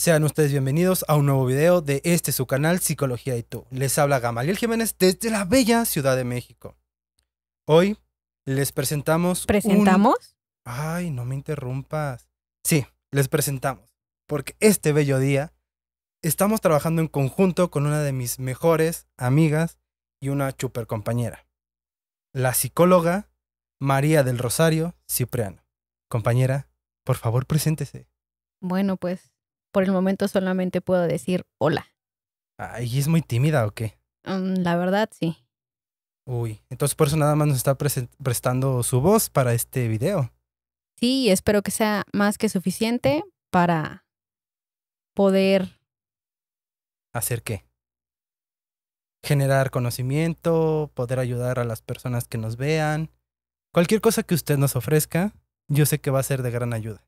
Sean ustedes bienvenidos a un nuevo video de este su canal Psicología y tú. Les habla Gamaliel Jiménez desde la bella Ciudad de México. Hoy les presentamos. ¿Presentamos? Ay, no me interrumpas. Sí, les presentamos. Porque este bello día estamos trabajando en conjunto con una de mis mejores amigas y una super compañera. La psicóloga María del Rosario Cipriano. Compañera, por favor, preséntese. Bueno, pues por el momento solamente puedo decir hola. ¿Y es muy tímida o qué? Mm, la verdad, sí. Uy, entonces por eso nada más nos está prestando su voz para este video. Sí, espero que sea más que suficiente para poder... ¿Hacer qué? Generar conocimiento, poder ayudar a las personas que nos vean. Cualquier cosa que usted nos ofrezca, yo sé que va a ser de gran ayuda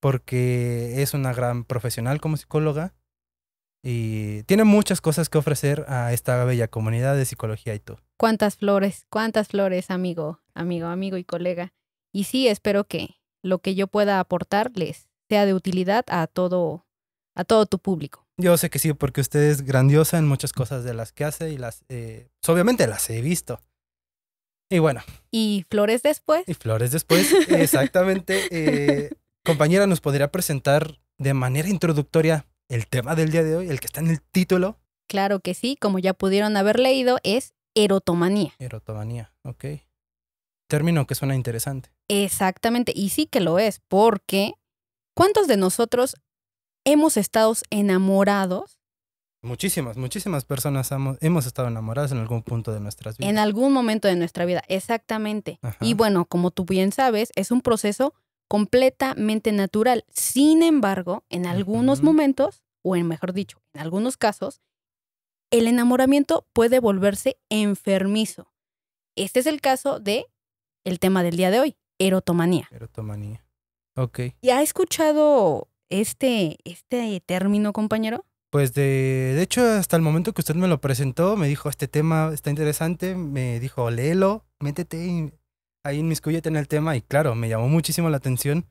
porque es una gran profesional como psicóloga y tiene muchas cosas que ofrecer a esta bella comunidad de psicología y tú. Cuántas flores, cuántas flores, amigo, amigo, amigo y colega. Y sí, espero que lo que yo pueda aportarles sea de utilidad a todo a todo tu público. Yo sé que sí, porque usted es grandiosa en muchas cosas de las que hace y las eh, pues, obviamente las he visto. Y bueno. Y flores después. Y flores después, exactamente. Eh, Compañera, ¿nos podría presentar de manera introductoria el tema del día de hoy, el que está en el título? Claro que sí, como ya pudieron haber leído, es erotomanía. Erotomanía, ok. Término que suena interesante. Exactamente, y sí que lo es, porque ¿cuántos de nosotros hemos estado enamorados? Muchísimas, muchísimas personas hemos, estado enamoradas en algún punto de nuestras vidas. En algún momento de nuestra vida, exactamente. Y bueno, como tú bien sabes, es un proceso completamente natural. Sin embargo, en algunos momentos, o en mejor dicho, en algunos casos, el enamoramiento puede volverse enfermizo. Este es el caso de el tema del día de hoy, erotomanía. Erotomanía. Ok. ¿Ya ha escuchado este, este término, compañero? Pues de, de hecho, hasta el momento que usted me lo presentó, me dijo, este tema está interesante, me dijo, léelo, métete ahí inmiscúyete en el tema y claro, me llamó muchísimo la atención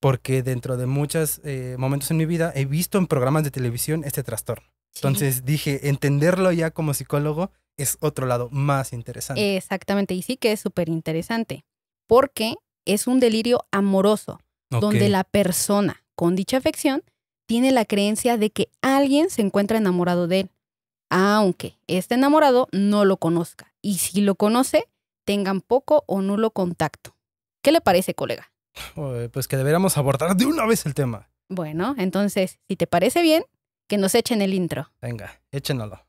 porque dentro de muchos eh, momentos en mi vida he visto en programas de televisión este trastorno. Entonces dije, entenderlo ya como psicólogo es otro lado más interesante. Exactamente, y sí que es súper interesante, porque es un delirio amoroso, donde la persona con dicha afección tiene la creencia de que alguien se encuentra enamorado de él, aunque este enamorado no lo conozca. Y si lo conoce, tengan poco o nulo contacto. ¿Qué le parece, colega? Pues que deberíamos abordar de una vez el tema. Bueno, entonces, si te parece bien, que nos echen el intro. Venga, échenlo.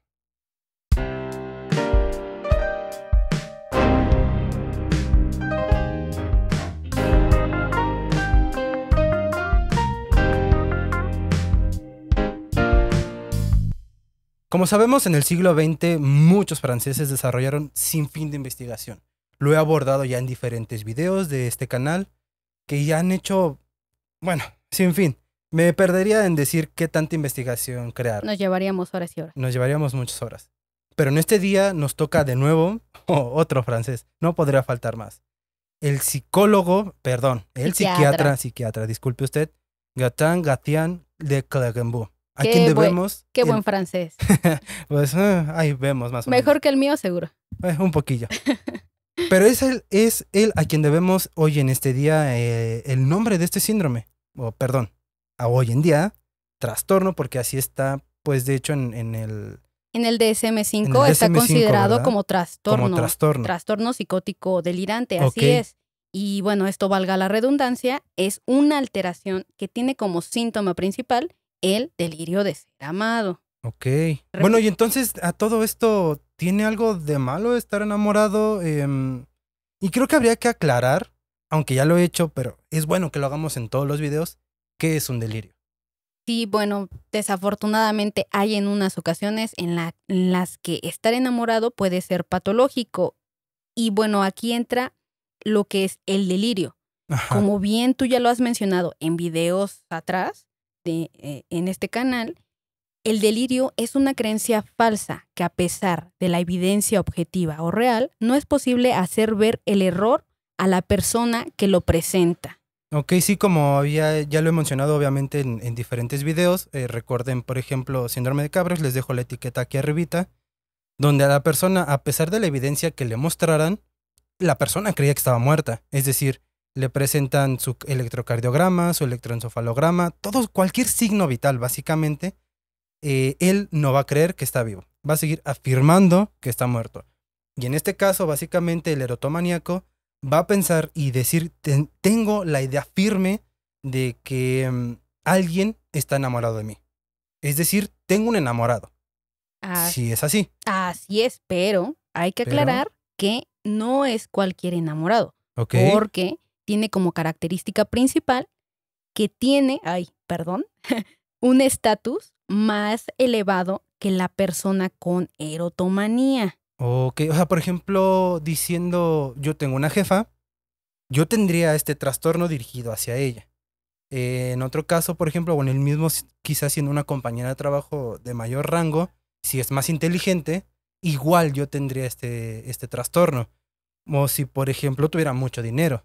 Como sabemos, en el siglo XX muchos franceses desarrollaron sin fin de investigación lo he abordado ya en diferentes videos de este canal que ya han hecho, bueno, sin fin. Me perdería en decir qué tanta investigación crear. Nos llevaríamos horas y horas. Nos llevaríamos muchas horas. Pero en este día nos toca de nuevo otro francés. No podría faltar más. El psicólogo, perdón, el psiquiatra, psiquiatra, disculpe usted, gatán Gatian de Clegenbeau. ¿A quien quién debemos? qué buen francés. pues ah, ahí vemos más o Mejor menos. Mejor que el mío, seguro. Eh, un poquillo. Pero es él, es él a quien debemos hoy en este día eh, el nombre de este síndrome, o perdón, a hoy en día, trastorno, porque así está, pues de hecho, en, el... En el DSM-5 está considerado como trastorno. trastorno. psicótico delirante, así es. Y bueno, esto valga la redundancia, es una alteración que tiene como síntoma principal el delirio de ser amado. Ok. Bueno, y entonces a todo esto, ¿tiene algo de malo estar enamorado? Em, y creo que habría que aclarar, aunque ya lo he hecho, pero es bueno que lo hagamos en todos los videos, qué es un delirio. Sí, bueno, desafortunadamente hay en unas ocasiones en, las que estar enamorado puede ser patológico. Y bueno, aquí entra lo que es el delirio. Como bien tú ya lo has mencionado en videos atrás de, eh, en este canal, el delirio es una creencia falsa que a pesar de la evidencia objetiva o real, no es posible hacer ver el error a la persona que lo presenta. Ok, sí, como había, ya lo he mencionado obviamente en, diferentes videos, eh, recuerden por ejemplo síndrome de cabros les dejo la etiqueta aquí arribita, donde a la persona, a pesar de la evidencia que le mostraran, la persona creía que estaba muerta, es decir, le presentan su electrocardiograma, su electroencefalograma, todo, cualquier signo vital básicamente, eh, él no va a creer que está vivo, va a seguir afirmando que está muerto. Y en este caso, básicamente, el erotomaníaco va a pensar y decir, tengo la idea firme de que mm, alguien está enamorado de mí. Es decir, tengo un enamorado. Ah, es así. Así es, pero hay que aclarar que no es cualquier enamorado. Porque tiene como característica principal que tiene, ay, perdón, un estatus más elevado que la persona con erotomanía. Ok, o sea, por ejemplo, diciendo yo tengo una jefa, yo tendría este trastorno dirigido hacia ella. Eh, en otro caso, por ejemplo, en el mismo quizás siendo una compañera de trabajo de mayor rango, si es más inteligente, igual yo tendría este, este trastorno. O si, por ejemplo, tuviera mucho dinero.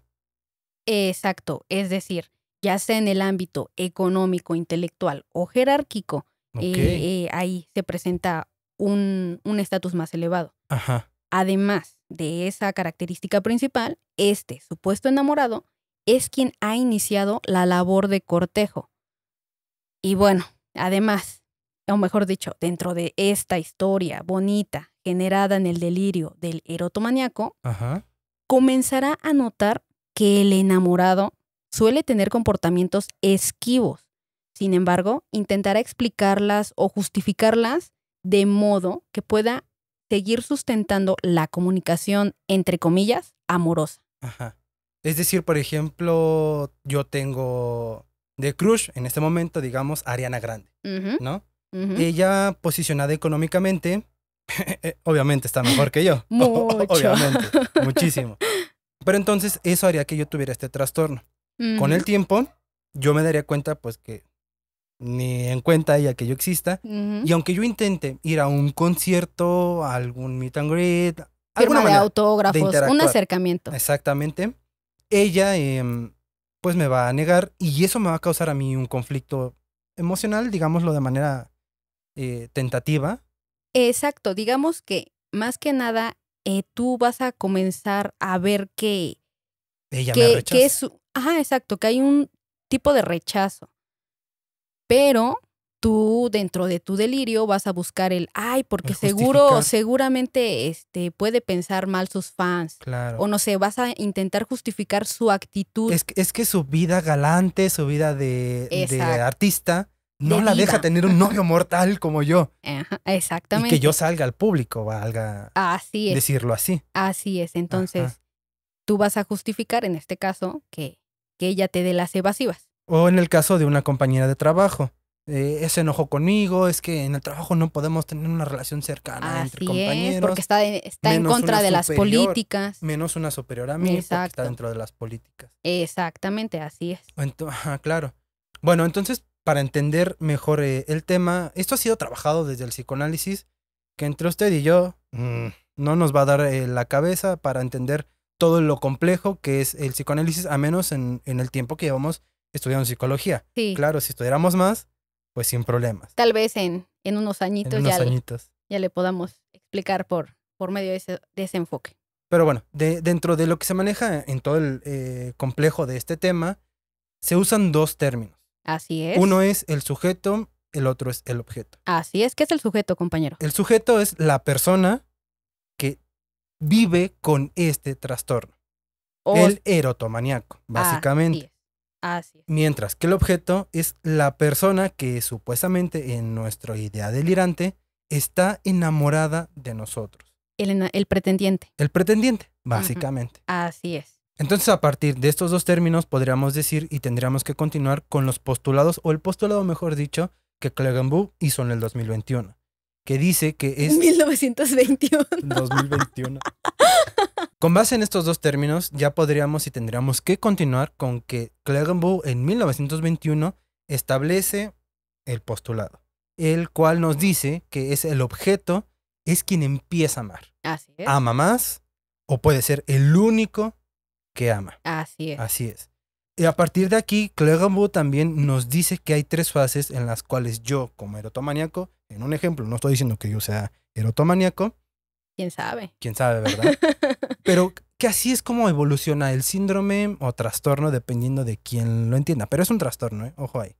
Exacto, es decir, ya sea en el ámbito económico, intelectual o jerárquico, y ahí se presenta un estatus más elevado. Ajá. Además de esa característica principal, este supuesto enamorado es quien ha iniciado la labor de cortejo. Y bueno, además, o mejor dicho, dentro de esta historia bonita generada en el delirio del erotomaniaco, comenzará a notar que el enamorado suele tener comportamientos esquivos sin embargo, intentará explicarlas o justificarlas de modo que pueda seguir sustentando la comunicación, entre comillas, amorosa. Ajá. Es decir, por ejemplo, yo tengo de crush en este momento, digamos, Ariana Grande, ¿no? Ella posicionada económicamente, eh, obviamente está mejor que yo. obviamente, muchísimo. Pero entonces eso haría que yo tuviera este trastorno. Con el tiempo, yo me daría cuenta, pues, que ni en cuenta ella que yo exista. Y aunque yo intente ir a un concierto, a algún meet and greet, Firma alguna de autógrafos, un acercamiento. Exactamente. Ella, em, pues me va a negar y eso me va a causar a mí un conflicto emocional, digámoslo de manera eh, tentativa. Exacto, digamos que más que nada eh, tú vas a comenzar a ver que. Ella que, es, ajá, exacto, que hay un tipo de rechazo pero tú dentro de tu delirio vas a buscar el, ay, porque seguro, seguramente este, puede pensar mal sus fans. O no sé, vas a intentar justificar su actitud. Es, que su vida galante, su vida de, artista, no la deja tener un novio mortal como yo. exactamente. que yo salga al público, valga decirlo así. Así es, entonces tú vas a justificar en este caso que, que ella te dé las evasivas. O en el caso de una compañera de trabajo. Eh, ese enojo conmigo, es que en el trabajo no podemos tener una relación cercana entre compañeros. Es, porque está, está en contra de las políticas. Menos una superior a mí porque está dentro de las políticas. Exactamente, así es. claro. Bueno, entonces, para entender mejor eh, el tema, esto ha sido trabajado desde el psicoanálisis, que entre usted y yo mm, no nos va a dar eh, la cabeza para entender todo lo complejo que es el psicoanálisis, a menos en, en el tiempo que llevamos estudiando psicología. Sí. Claro, si estudiáramos más, pues sin problemas. Tal vez en, en unos añitos, ya, Le, podamos explicar por, por medio de ese, enfoque. Pero bueno, de, dentro de lo que se maneja en todo el eh, complejo de este tema, se usan dos términos. Así es. Uno es el sujeto, el otro es el objeto. Así es. ¿Qué es el sujeto, compañero? El sujeto es la persona que vive con este trastorno. El erotomaniaco, básicamente. Mientras que el objeto es la persona que supuestamente en nuestra idea delirante está enamorada de nosotros. El, el pretendiente. El pretendiente, básicamente. Así es. Entonces, a partir de estos dos términos podríamos decir y tendríamos que continuar con los postulados, o el postulado, mejor dicho, que Clegenbu hizo en el 2021, que dice que es... 1921. 2021. Con base en estos dos términos, ya podríamos y tendríamos que continuar con que Bow en 1921 establece el postulado, el cual nos dice que es el objeto, es quien empieza a amar. Así es. Ama más o puede ser el único que ama. Así es. Así es. Y a partir de aquí, Clegambo también nos dice que hay tres fases en las cuales yo, como erotomaniaco, en un ejemplo, no estoy diciendo que yo sea erotomaniaco. ¿Quién sabe? ¿Quién sabe, verdad? Pero que así es como evoluciona el síndrome o trastorno dependiendo de quién lo entienda. Pero es un trastorno, ¿eh? ojo ahí.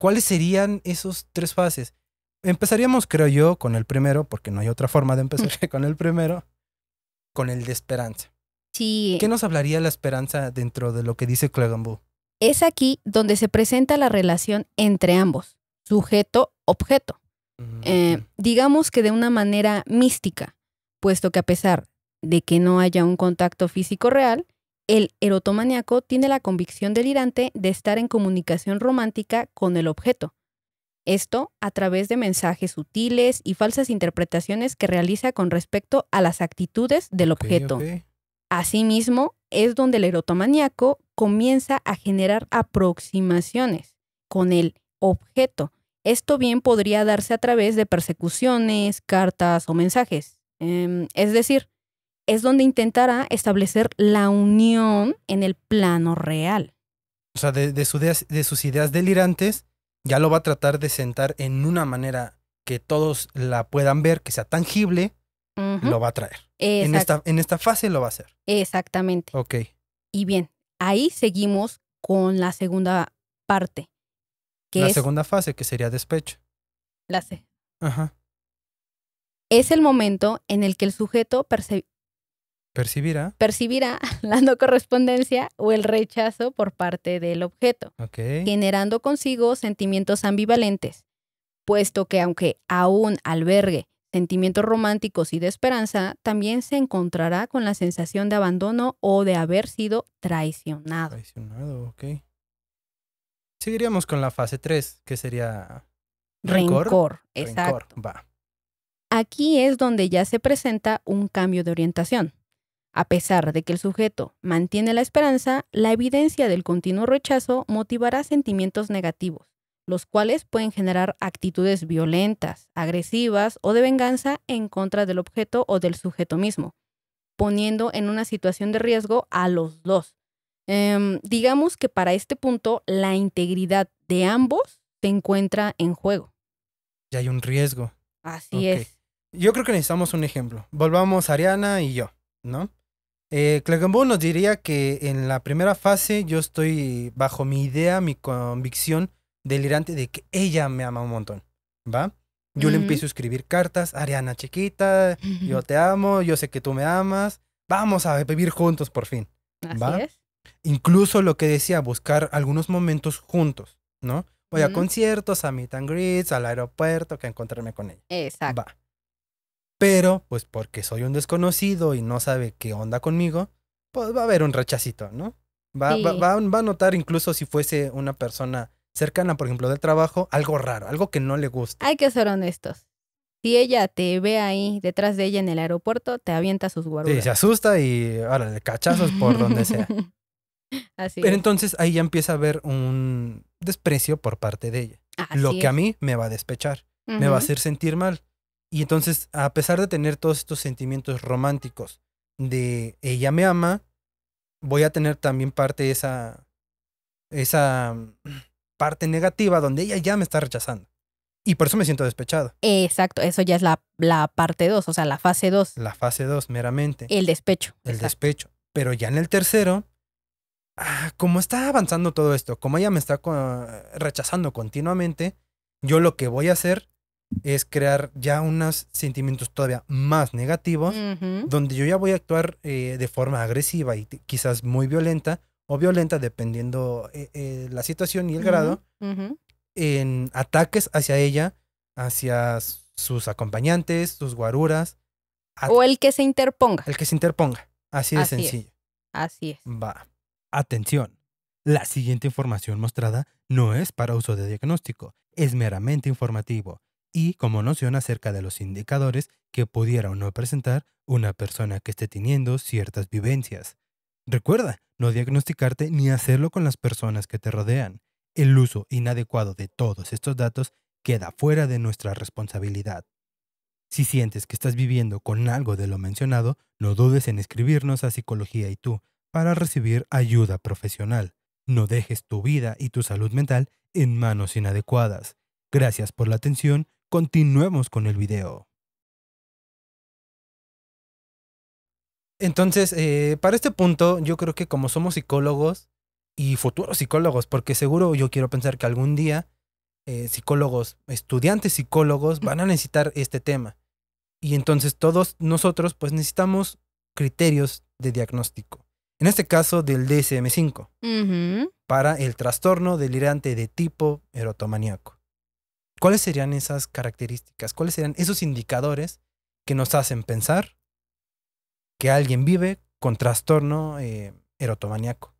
¿Cuáles serían esos tres fases? Empezaríamos, creo yo, con el primero, porque no hay otra forma de empezar mm. que con el primero, con el de esperanza. ¿Qué nos hablaría la esperanza dentro de lo que dice Clagambu? Es aquí donde se presenta la relación entre ambos, sujeto-objeto. Mm, eh, digamos que de una manera mística, puesto que a pesar de que no haya un contacto físico real, el erotomaniaco tiene la convicción delirante de estar en comunicación romántica con el objeto. Esto a través de mensajes sutiles y falsas interpretaciones que realiza con respecto a las actitudes del objeto. Asimismo, es donde el erotomaníaco comienza a generar aproximaciones con el objeto. Esto bien podría darse a través de persecuciones, cartas o mensajes. Em, es decir, es donde intentará establecer la unión en el plano real. O sea, de sus ideas delirantes, ya lo va a tratar de sentar en una manera que todos la puedan ver, que sea tangible, lo va a traer. En esta, en esta fase lo va a hacer. Exactamente. Ok. Y bien, ahí seguimos con la segunda parte. la segunda fase, que sería despecho. La C. Ajá. Es el momento en el que el sujeto percibirá. percibirá la no correspondencia o el rechazo por parte del objeto, generando consigo sentimientos ambivalentes, puesto que aunque aún albergue sentimientos románticos y de esperanza, también se encontrará con la sensación de abandono o de haber sido traicionado. Traicionado, Seguiríamos con la fase 3, que sería... Rencor. exacto. Aquí es donde ya se presenta un cambio de orientación. A pesar de que el sujeto mantiene la esperanza, la evidencia del continuo rechazo motivará sentimientos negativos, los cuales pueden generar actitudes violentas, agresivas o de venganza en contra del objeto o del sujeto mismo, poniendo en una situación de riesgo a los dos. Em, digamos que para este punto la integridad de ambos se encuentra en juego. Ya hay un riesgo. Así es. Yo creo que necesitamos un ejemplo. Volvamos a Ariana y yo, ¿no? Eh, nos diría que en la primera fase yo estoy bajo mi idea, mi convicción delirante de que ella me ama un montón, ¿va? Yo le empiezo a escribir cartas, Ariana chiquita, yo te amo, yo sé que tú me amas, vamos a vivir juntos por fin, ¿va? Incluso lo que decía, buscar algunos momentos juntos, ¿no? Voy a conciertos, a meet and greets, al aeropuerto, que encontrarme con ella. Exacto. Va. Pero, pues porque soy un desconocido y no sabe qué onda conmigo, pues va a haber un rechacito, ¿no? va, va, va, a notar incluso si fuese una persona cercana, por ejemplo, del trabajo, algo raro, algo que no le gusta. Hay que ser honestos. Si ella te ve ahí detrás de ella en el aeropuerto, te avienta sus guardias. se asusta y ahora cachazos por donde sea. Así. Pero entonces ahí ya empieza a haber un desprecio por parte de ella. lo que a mí me va a despechar, me va a hacer sentir mal. Y entonces, a pesar de tener todos estos sentimientos románticos de ella me ama, voy a tener también parte de esa esa parte negativa donde ella ya me está rechazando. Y por eso me siento despechado. Exacto, eso ya es la, parte 2, o sea, la fase 2. La fase 2, meramente. El despecho. El despecho. Pero ya en el tercero, ah, como está avanzando todo esto, como ella me está rechazando continuamente, yo lo que voy a hacer es crear ya unos sentimientos todavía más negativos, donde yo ya voy a actuar eh, de forma agresiva y quizás muy violenta, o violenta, dependiendo eh, eh, la situación y el grado, en ataques hacia ella, hacia sus acompañantes, sus guaruras. O el que se interponga. El que se interponga. Así de sencillo. Así es. Va. Atención. La siguiente información mostrada no es para uso de diagnóstico, es meramente informativo y como noción acerca de los indicadores que pudiera o no presentar una persona que esté teniendo ciertas vivencias. Recuerda, no diagnosticarte ni hacerlo con las personas que te rodean. El uso inadecuado de todos estos datos queda fuera de nuestra responsabilidad. Si sientes que estás viviendo con algo de lo mencionado, no dudes en escribirnos a Psicología y tú para recibir ayuda profesional. No dejes tu vida y tu salud mental en manos inadecuadas. Gracias por la atención, continuemos con el video. Entonces, eh, para este punto, yo creo que como somos psicólogos y futuros psicólogos, porque seguro yo quiero pensar que algún día eh, psicólogos, estudiantes psicólogos van a necesitar este tema. Y entonces todos nosotros pues necesitamos criterios de diagnóstico. En este caso del DSM5, para el trastorno delirante de tipo erotomaniaco. ¿Cuáles serían esas características? ¿Cuáles serían esos indicadores que nos hacen pensar que alguien vive con trastorno eh, erotomaniaco.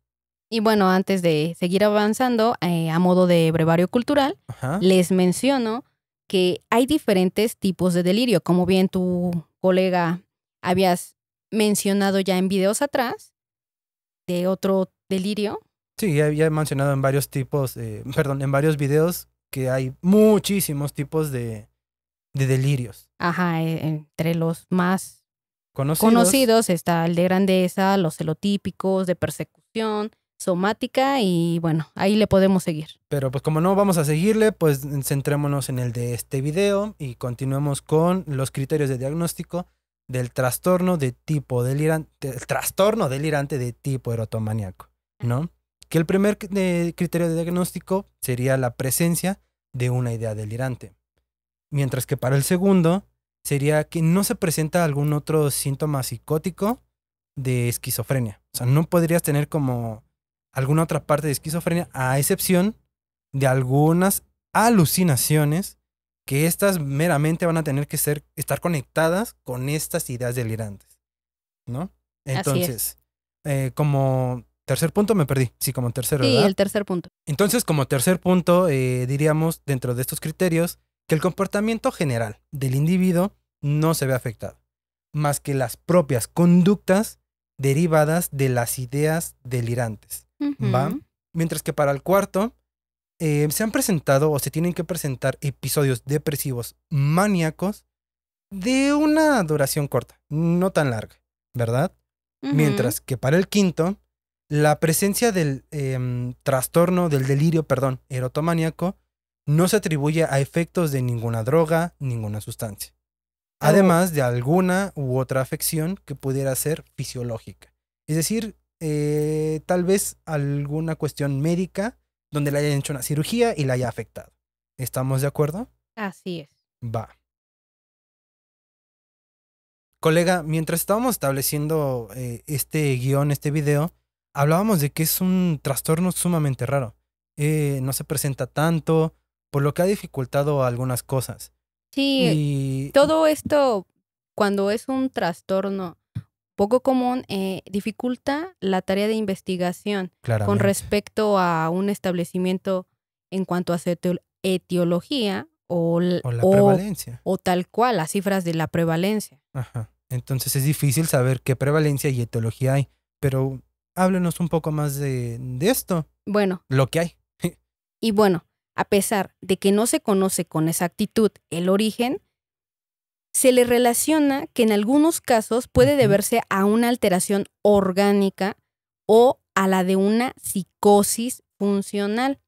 Y bueno, antes de seguir avanzando, eh, a modo de brevario cultural, les menciono que hay diferentes tipos de delirio, como bien tu colega habías mencionado ya en videos atrás, de otro delirio. Sí, ya, he mencionado en varios tipos, eh, perdón, en varios videos que hay muchísimos tipos de, de delirios. Ajá, e, entre los más conocidos. está el de grandeza, los celotípicos, de persecución, somática y bueno, ahí le podemos seguir. Pero pues como no vamos a seguirle, pues centrémonos en el de este video y continuemos con los criterios de diagnóstico del trastorno de tipo delirante, el trastorno delirante de tipo erotomaniaco, ¿no? Que el primer criterio de diagnóstico sería la presencia de una idea delirante, mientras que para el segundo sería que no se presenta algún otro síntoma psicótico de esquizofrenia. O sea, no podrías tener como alguna otra parte de esquizofrenia, a excepción de algunas alucinaciones que estas meramente van a tener que ser, estar conectadas con estas ideas delirantes, ¿no? Entonces, eh, como tercer punto me perdí, sí, como tercer, Sí, el tercer punto. Entonces, como tercer punto, eh, diríamos dentro de estos criterios que el comportamiento general del individuo no se ve afectado, más que las propias conductas derivadas de las ideas delirantes. ¿va? Mientras que para el cuarto, eh, se han presentado o se tienen que presentar episodios depresivos maníacos de una duración corta, no tan larga, ¿verdad? Mientras que para el quinto, la presencia del em, trastorno, del delirio, perdón, erotomaníaco, no se atribuye a efectos de ninguna droga, ninguna sustancia. Además de alguna u otra afección que pudiera ser fisiológica. Es decir, eh, tal vez alguna cuestión médica donde le hayan hecho una cirugía y la haya afectado. ¿Estamos de acuerdo? Así es. Va. Colega, mientras estábamos estableciendo eh, este guión, este video, hablábamos de que es un trastorno sumamente raro. Eh, no se presenta tanto, por lo que ha dificultado algunas cosas. Sí, todo esto, cuando es un trastorno poco común, eh, dificulta la tarea de investigación con respecto a un establecimiento en cuanto a su etiología o, prevalencia. O tal cual, las cifras de la prevalencia. Ajá. Entonces es difícil saber qué prevalencia y etiología hay, pero háblenos un poco más de, de esto. Bueno. Lo que hay. y bueno, a pesar de que no se conoce con exactitud el origen, se le relaciona que en algunos casos puede deberse a una alteración orgánica o a la de una psicosis funcional.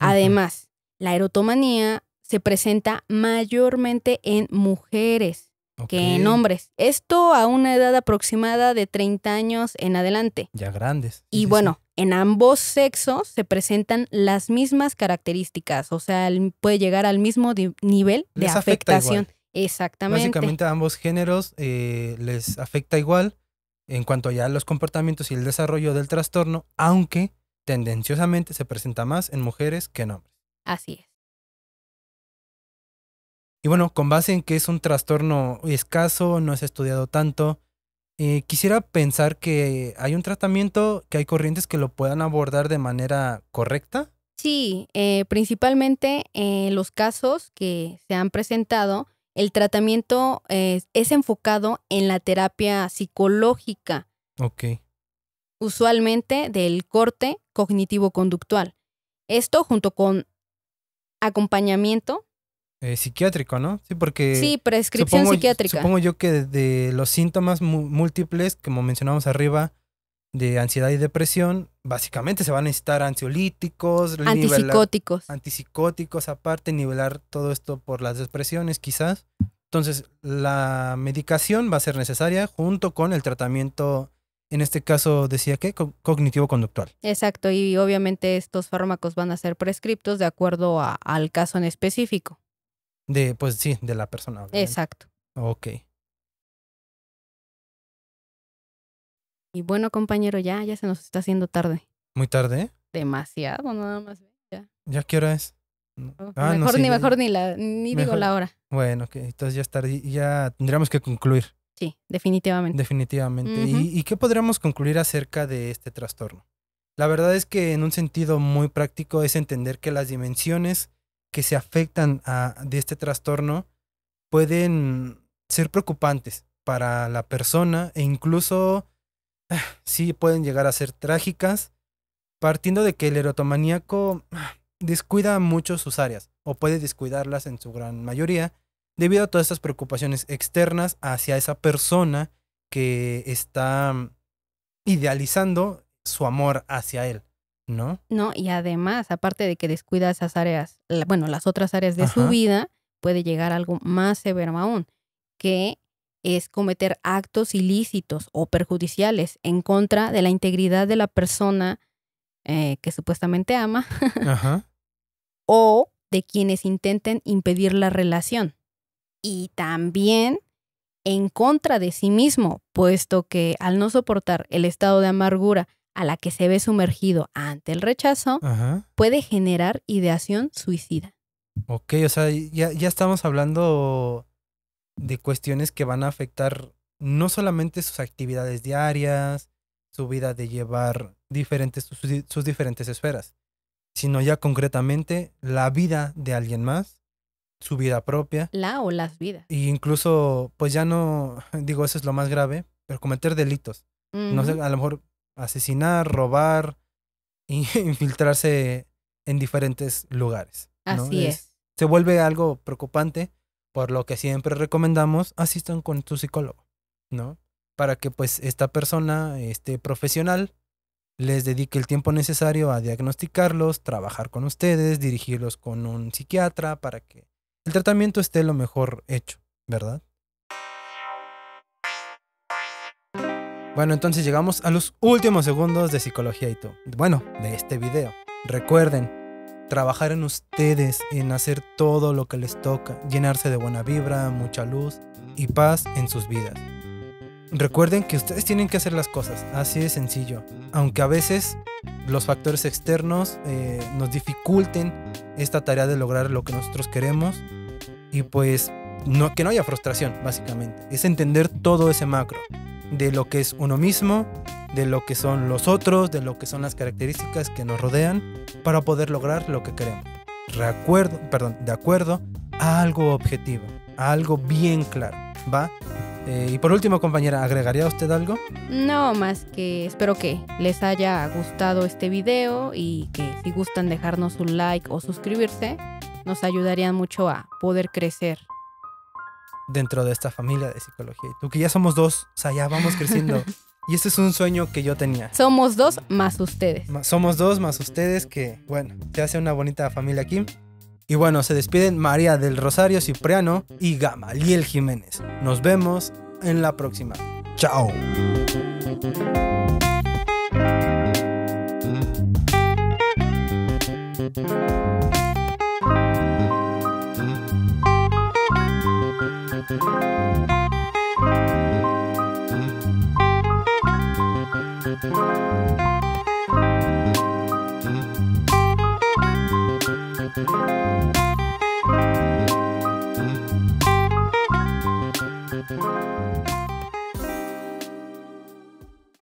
Además, la erotomanía se presenta mayormente en mujeres, que en hombres. Esto a una edad aproximada de 30 años en adelante. Ya grandes. Y bueno, en ambos sexos se presentan las mismas características, o sea, puede llegar al mismo nivel de afectación. Exactamente. Básicamente a ambos géneros eh, les afecta igual en cuanto ya a los comportamientos y el desarrollo del trastorno, aunque tendenciosamente se presenta más en mujeres que en hombres. Así es. Y bueno, con base en que es un trastorno escaso, no es estudiado tanto, eh, quisiera pensar que hay un tratamiento, que hay corrientes que lo puedan abordar de manera correcta. Sí, eh, principalmente en eh, los casos que se han presentado, el tratamiento es, es enfocado en la terapia psicológica. Ok. Usualmente del corte cognitivo-conductual. Esto junto con acompañamiento eh, psiquiátrico, ¿no? Sí, porque... Sí, prescripción psiquiátrica. Supongo yo que de los síntomas múltiples, como mencionamos arriba, de ansiedad y depresión, básicamente se van a necesitar ansiolíticos, antipsicóticos. antipsicóticos aparte, nivelar todo esto por las depresiones quizás. Entonces, la medicación va a ser necesaria junto con el tratamiento, en este caso decía que cognitivo-conductual. Exacto, y obviamente estos fármacos van a ser prescriptos de acuerdo al caso en específico. De, pues sí, de la persona. Exacto. Ok. Y bueno, compañero, ya, ya se nos está haciendo tarde. ¿Muy tarde? Demasiado, nada más. Ya. ¿Ya qué hora es? Oh, ah, mejor, ni, mejor ni la, ni digo la hora. Bueno, ok, entonces ya ya tendríamos que concluir. Sí, definitivamente. Definitivamente. ¿Y qué podríamos concluir acerca de este trastorno? La verdad es que en un sentido muy práctico es entender que las dimensiones que se afectan a, de este trastorno pueden ser preocupantes para la persona e incluso si ah, sí pueden llegar a ser trágicas, partiendo de que el erotomaníaco ah, descuida mucho sus áreas o puede descuidarlas en su gran mayoría debido a todas estas preocupaciones externas hacia esa persona que está mm, idealizando su amor hacia él. ¿no? No, y además, aparte de que descuida esas áreas, bueno, las otras áreas de su vida, puede llegar algo más severo aún, que es cometer actos ilícitos o perjudiciales en contra de la integridad de la persona eh, que supuestamente ama o de quienes intenten impedir la relación. Y también en contra de sí mismo, puesto que al no soportar el estado de amargura a la que se ve sumergido ante el rechazo puede generar ideación suicida. Ok, o sea, ya, estamos hablando de cuestiones que van a afectar no solamente sus actividades diarias, su vida de llevar diferentes, sus, diferentes esferas, sino ya concretamente la vida de alguien más, su vida propia. La o las vidas. E incluso, pues ya no, digo, eso es lo más grave, pero cometer delitos. No sé, a lo mejor asesinar, robar e infiltrarse en diferentes lugares. Así Se vuelve algo preocupante, por lo que siempre recomendamos asistan con tu psicólogo, ¿no? Para que pues esta persona, este profesional, les dedique el tiempo necesario a diagnosticarlos, trabajar con ustedes, dirigirlos con un psiquiatra para que el tratamiento esté lo mejor hecho, ¿verdad? Bueno, entonces llegamos a los últimos segundos de Psicología y tú. Bueno, de este video. Recuerden, trabajar en ustedes, en hacer todo lo que les toca, llenarse de buena vibra, mucha luz y paz en sus vidas. Recuerden que ustedes tienen que hacer las cosas, así de sencillo. Aunque a veces los factores externos eh, nos dificulten esta tarea de lograr lo que nosotros queremos y pues que no haya frustración, básicamente. Es entender todo ese macro de lo que es uno mismo, de lo que son los otros, de lo que son las características que nos rodean para poder lograr lo que queremos. perdón, de acuerdo a algo objetivo, a algo bien claro, ¿va? Eh, y por último, compañera, ¿agregaría usted algo? No, más que espero que les haya gustado este video y que si gustan dejarnos un like o suscribirse, nos ayudarían mucho a poder crecer dentro de esta familia de psicología. Y tú, que ya somos dos, o sea, ya vamos creciendo. y este es un sueño que yo tenía. Somos dos más ustedes. Somos dos más ustedes que, bueno, Te hace una bonita familia aquí. Y bueno, se despiden María del Rosario Cipriano y Gamaliel Jiménez. Nos vemos en la próxima. Chao.